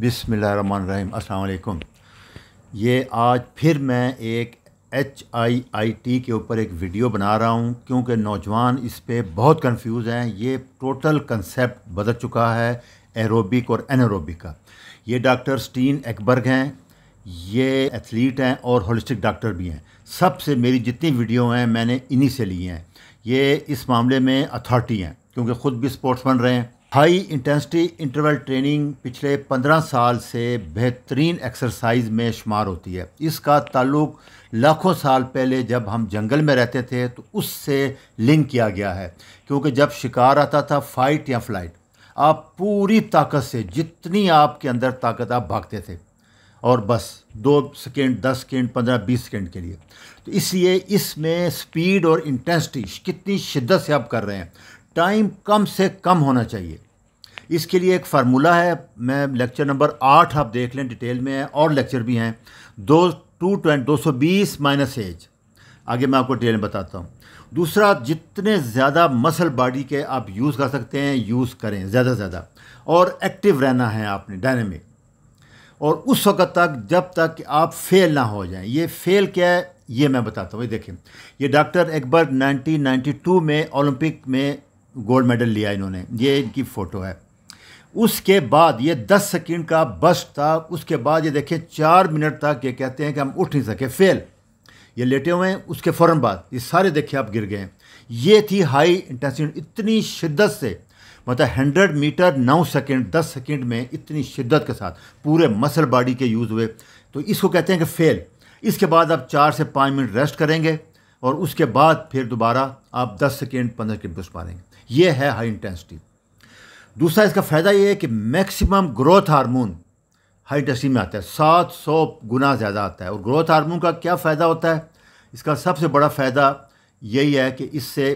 बिसमीम अल्लाम ये आज फिर मैं एक एच आई आई टी के ऊपर एक वीडियो बना रहा हूँ क्योंकि नौजवान इस पर बहुत कन्फ्यूज़ हैं ये टोटल कंसेप्ट बदल चुका है एरोबिक और एनरोबिक का ये डॉक्टर स्टीन एक्बर्ग हैं ये एथलीट हैं और होलिस्टिक डॉक्टर भी हैं सबसे मेरी जितनी वीडियो हैं मैंने इन्हीं से ली हैं ये इस मामले में अथॉरिटी हैं क्योंकि ख़ुद भी स्पोर्ट्समैन रहे हैं हाई इंटेंसिटी इंटरवल ट्रेनिंग पिछले पंद्रह साल से बेहतरीन एक्सरसाइज में शुमार होती है इसका ताल्लुक लाखों साल पहले जब हम जंगल में रहते थे तो उससे लिंक किया गया है क्योंकि जब शिकार आता था फाइट या फ्लाइट आप पूरी ताकत से जितनी आपके अंदर ताकत आप भागते थे और बस दो सेकेंड दस सेकेंड पंद्रह बीस सेकेंड के लिए तो इसलिए इसमें स्पीड और इंटेंसिटी कितनी शिद्दत से आप कर रहे हैं टाइम कम से कम होना चाहिए इसके लिए एक फार्मूला है मैं लेक्चर नंबर आठ आप देख लें डिटेल में है और लेक्चर भी हैं दो टू ट्वेंट दो सौ बीस माइनस एज आगे मैं आपको डिटेल में बताता हूँ दूसरा जितने ज़्यादा मसल बॉडी के आप यूज़ कर सकते हैं यूज़ करें ज़्यादा से ज़्यादा और एक्टिव रहना है आपने डायनेमिक और उस वक्त तक जब तक आप फेल ना हो जाएं ये फेल क्या है ये मैं बताता हूँ ये देखें ये डॉक्टर अकबर 1992 में ओलंपिक में गोल्ड मेडल लिया इन्होंने ये इनकी फ़ोटो है उसके बाद ये दस सेकेंड का बस्ट था उसके बाद ये देखें चार मिनट तक ये कहते हैं कि हम उठ नहीं सके फेल ये लेटे हुए हैं उसके फ़ौर बाद ये सारे देखे आप गिर गए ये थी हाई इंटेंसिटी इतनी शिद्दत से मतलब हंड्रेड मीटर नौ सेकेंड दस सेकेंड में इतनी शिद्दत के साथ पूरे मसल बॉडी के यूज़ हुए तो इसको कहते हैं कि फ़ेल इसके बाद आप चार से पाँच मिनट रेस्ट करेंगे और उसके बाद फिर दोबारा आप दस सेकेंड पंद्रह सेकेंड पुश मारेंगे ये है हाई इंटेंसिटी दूसरा इसका फ़ायदा ये है कि maximum growth hormone high intensity में आता है सात सौ गुना ज़्यादा आता है और ग्रोथ हार्मोन का क्या फ़ायदा होता है इसका सबसे बड़ा फ़ायदा यही है कि इससे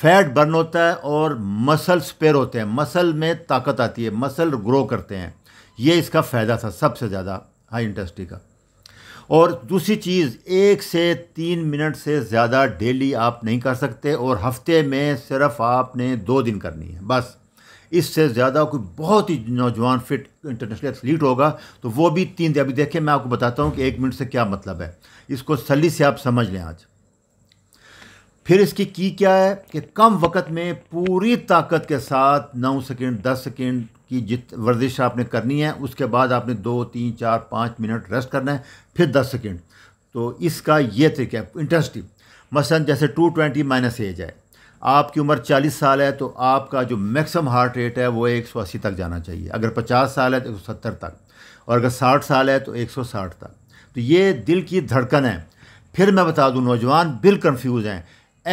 फैट बर्न होता है और मसल स्पेयर होते हैं मसल में ताकत आती है मसल ग्रो करते हैं ये इसका फ़ायदा था सबसे ज़्यादा हाई इंटेंसिटी का और दूसरी चीज़ एक से तीन मिनट से ज़्यादा डेली आप नहीं कर सकते और हफ्ते में सिर्फ आपने दो दिन करनी है बस इससे ज़्यादा कोई बहुत ही नौजवान फिट इंटरनेशनल एथलीट होगा तो वो भी तीन दिन अभी देखें मैं आपको बताता हूँ कि एक मिनट से क्या मतलब है इसको सली से आप समझ लें आज फिर इसकी की क्या है कि कम वक्त में पूरी ताकत के साथ नौ सेकेंड दस सेकेंड की जित वर्जिश आपने करनी है उसके बाद आपने दो तीन चार पाँच मिनट रेस्ट करना है फिर दस सेकेंड तो इसका यह तरीका है इंटरेस्टिंग मसलन जैसे टू ट्वेंटी माइनस एज है आपकी उम्र चालीस साल है तो आपका जो मैक्सिमम हार्ट रेट है वो एक सौ अस्सी तक जाना चाहिए अगर पचास साल है तो एक सौ सत्तर तक और अगर साठ साल है तो एक सौ साठ तक तो ये दिल की धड़कन है फिर मैं बता दूँ नौजवान बिल कन्फ्यूज़ हैं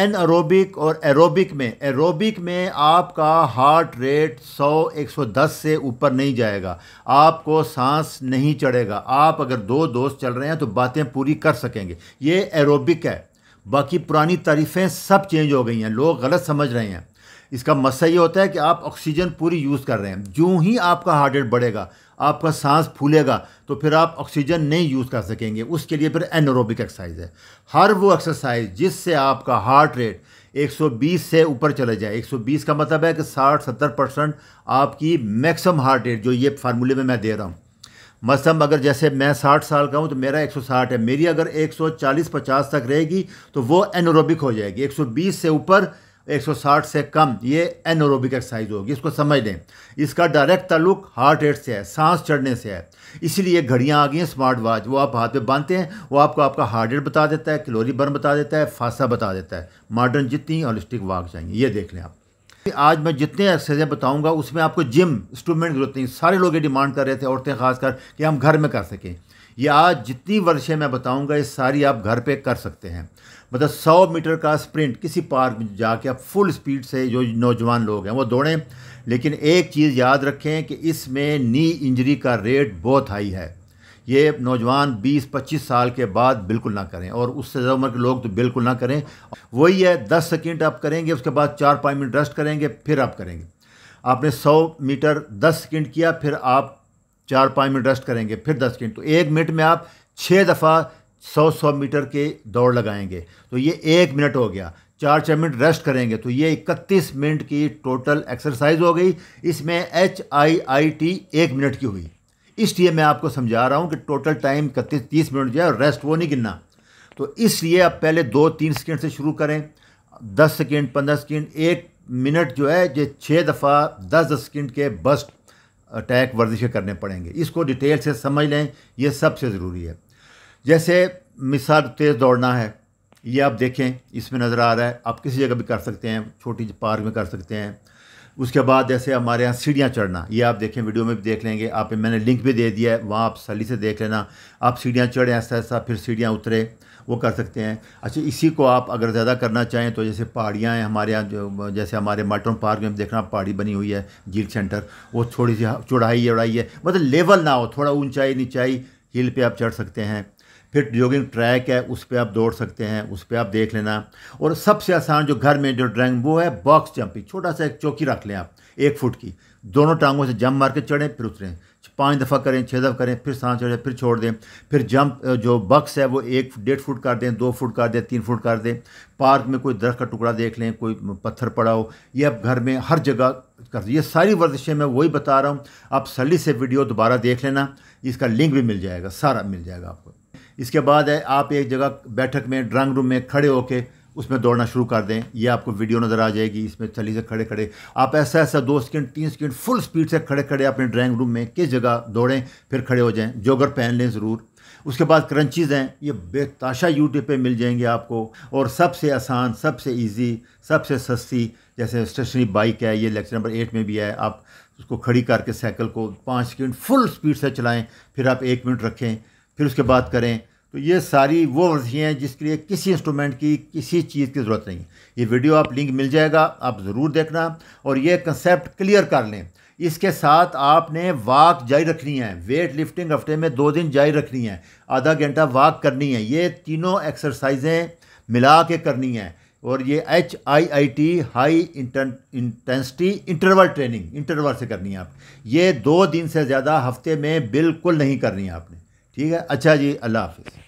एनएरोबिक और एरोबिक में एरोबिक में आपका हार्ट रेट 100 110 से ऊपर नहीं जाएगा आपको सांस नहीं चढ़ेगा आप अगर दो दोस्त चल रहे हैं तो बातें पूरी कर सकेंगे ये एरोबिक है बाकी पुरानी तारीफ़ें सब चेंज हो गई हैं लोग गलत समझ रहे हैं इसका मसला ये होता है कि आप ऑक्सीजन पूरी यूज़ कर रहे हैं जूँ ही आपका हार्ट रेट बढ़ेगा आपका सांस फूलेगा तो फिर आप ऑक्सीजन नहीं यूज़ कर सकेंगे उसके लिए फिर एनोरोबिक एक्सरसाइज है हर वो एक्सरसाइज जिससे आपका हार्ट रेट 120 से ऊपर चले जाए 120 का मतलब है कि 60-70 परसेंट आपकी मैक्सिमम हार्ट रेट जो ये फार्मूले में मैं दे रहा हूँ मसम अगर जैसे मैं 60 साल का हूँ तो मेरा 160 है मेरी अगर 140-50 तक रहेगी तो वो एनोरोबिक हो जाएगी 120 से ऊपर 160 से कम ये एनोरोबिक एक्सरसाइज होगी इसको समझ लें इसका डायरेक्ट ताल्लुक हार्ट रेट से है सांस चढ़ने से है इसीलिए घड़ियाँ आ गई हैं स्मार्ट वॉच वो आप हाथ पे बांधते हैं वो आपको आपका हार्ट रेट बता देता है क्लोरी बर्न बता देता है फासा बता देता है मॉडर्न जितनी ऑलिस्टिक वाक चाहिए ये देख लें आप आज मैं जितने एक्सरसाइजें बताऊँगा उसमें आपको जिम इंस्ट्रूमेंट की जरूरत नहीं सारे लोग ये डिमांड कर रहे थे औरतें खासकर कि हम घर में कर सकें ये आज जितनी वर्षें मैं बताऊंगा ये सारी आप घर पे कर सकते हैं मतलब सौ मीटर का स्प्रिंट किसी पार्क में जाके आप फुल स्पीड से जो नौजवान लोग हैं वो दौड़ें लेकिन एक चीज़ याद रखें कि इसमें नी इंजरी का रेट बहुत हाई है ये नौजवान 20-25 साल के बाद बिल्कुल ना करें और उससे ज़्यादा उम्र के लोग तो बिल्कुल ना करें वही है 10 सेकंड आप करेंगे उसके बाद चार पाँच मिनट रेस्ट करेंगे फिर आप करेंगे आपने 100 मीटर 10 सेकंड किया फिर आप चार पाँच मिनट रेस्ट करेंगे फिर दस मिनट तो एक मिनट में आप छः दफ़ा सौ सौ मीटर के दौड़ लगाएंगे तो ये एक मिनट हो गया चार छः मिनट रेस्ट करेंगे तो ये इकतीस मिनट की टोटल एक्सरसाइज हो गई इसमें एच आई आई टी एक मिनट की हुई इसलिए मैं आपको समझा रहा हूँ कि टोटल टाइम इकतीस तीस मिनट जो है और रेस्ट वो नहीं गिनना तो इसलिए आप पहले दो तीन सेकेंड से शुरू करें दस सेकेंड पंद्रह सेकेंड एक मिनट जो है ये छः दफ़ा दस दस सेकेंड के बस्ट अटैक वर्जिशें करने पड़ेंगे इसको डिटेल से समझ लें यह सबसे ज़रूरी है जैसे मिसाल तेज़ दौड़ना है ये आप देखें इसमें नज़र आ रहा है आप किसी जगह भी कर सकते हैं छोटी पार्क में कर सकते हैं उसके बाद जैसे हमारे यहाँ सीढ़ियाँ चढ़ना ये आप देखें वीडियो में भी देख लेंगे आप मैंने लिंक भी दे दिया है वहाँ आप सली से देख लेना आप सीढ़ियाँ चढ़ें ऐसा ऐसा फिर सीढ़ियाँ उतरे वो कर सकते हैं अच्छा इसी को आप अगर ज़्यादा करना चाहें तो जैसे पहाड़ियाँ हैं हमारे यहाँ जो जैसे हमारे माटन पार्क में देखना पहाड़ी बनी हुई है झील सेंटर वो थोड़ी सी चौड़ाई उड़ाई है मतलब लेवल ना हो थोड़ा ऊंचाई नीचाई हिल पे आप चढ़ सकते हैं फिर जोगिंग ट्रैक है उस पर आप दौड़ सकते हैं उस पर आप देख लेना और सबसे आसान जो घर में जो ड्राइंग वो है बॉक्स जंपिंग छोटा सा एक चौकी रख लें आप एक फुट की दोनों टांगों से जंप मार के चढ़ें फिर उतरें पाँच दफ़ा करें छः दफ़ा करें फिर सांस चढ़ें फिर छोड़ दें फिर जंप जो बक्स है वो एक डेढ़ फुट कर दें दो फुट कर दें तीन फुट कर दें पार्क में कोई दरख्त का टुकड़ा देख लें कोई पत्थर पड़ा हो ये आप घर में हर जगह कर दें ये सारी वर्जिशें मैं वही बता रहा हूँ आप सली से वीडियो दोबारा देख लेना इसका लिंक भी मिल जाएगा सारा मिल जाएगा आपको इसके बाद है आप एक जगह बैठक में ड्राइंग रूम में खड़े होकर उसमें दौड़ना शुरू कर दें ये आपको वीडियो नज़र आ जाएगी इसमें चली से खड़े खड़े आप ऐसा ऐसा दो सेकेंड तीन सेकेंड फुल स्पीड से खड़े खड़े अपने ड्राइंग रूम में किस जगह दौड़ें फिर खड़े हो जाएं जोगर पहन लें ज़रूर उसके बाद क्रंचीज़ हैं ये बेताशा यूट्यूब पे मिल जाएंगे आपको और सबसे आसान सबसे ईजी सबसे सस्ती जैसे स्टेशनरी बाइक है ये लेक्चर नंबर एट में भी है आप उसको खड़ी करके साइकिल को पाँच सेकेंड फुल स्पीड से चलाएँ फिर आप एक मिनट रखें फिर उसके बाद करें तो ये सारी वो वर्जियाँ हैं जिसके लिए किसी इंस्ट्रूमेंट की किसी चीज़ की ज़रूरत नहीं ये वीडियो आप लिंक मिल जाएगा आप ज़रूर देखना और ये कंसेप्ट क्लियर कर लें इसके साथ आपने वाक जारी रखनी है वेट लिफ्टिंग हफ्ते में दो दिन जारी रखनी है आधा घंटा वाक करनी है ये तीनों एक्सरसाइजें मिला के करनी है और ये H I I T high intensity interval training interval से करनी है आप ये दो दिन से ज़्यादा हफ्ते में बिल्कुल नहीं करनी है आपने ठीक है अच्छा जी अल्लाह हाफिज़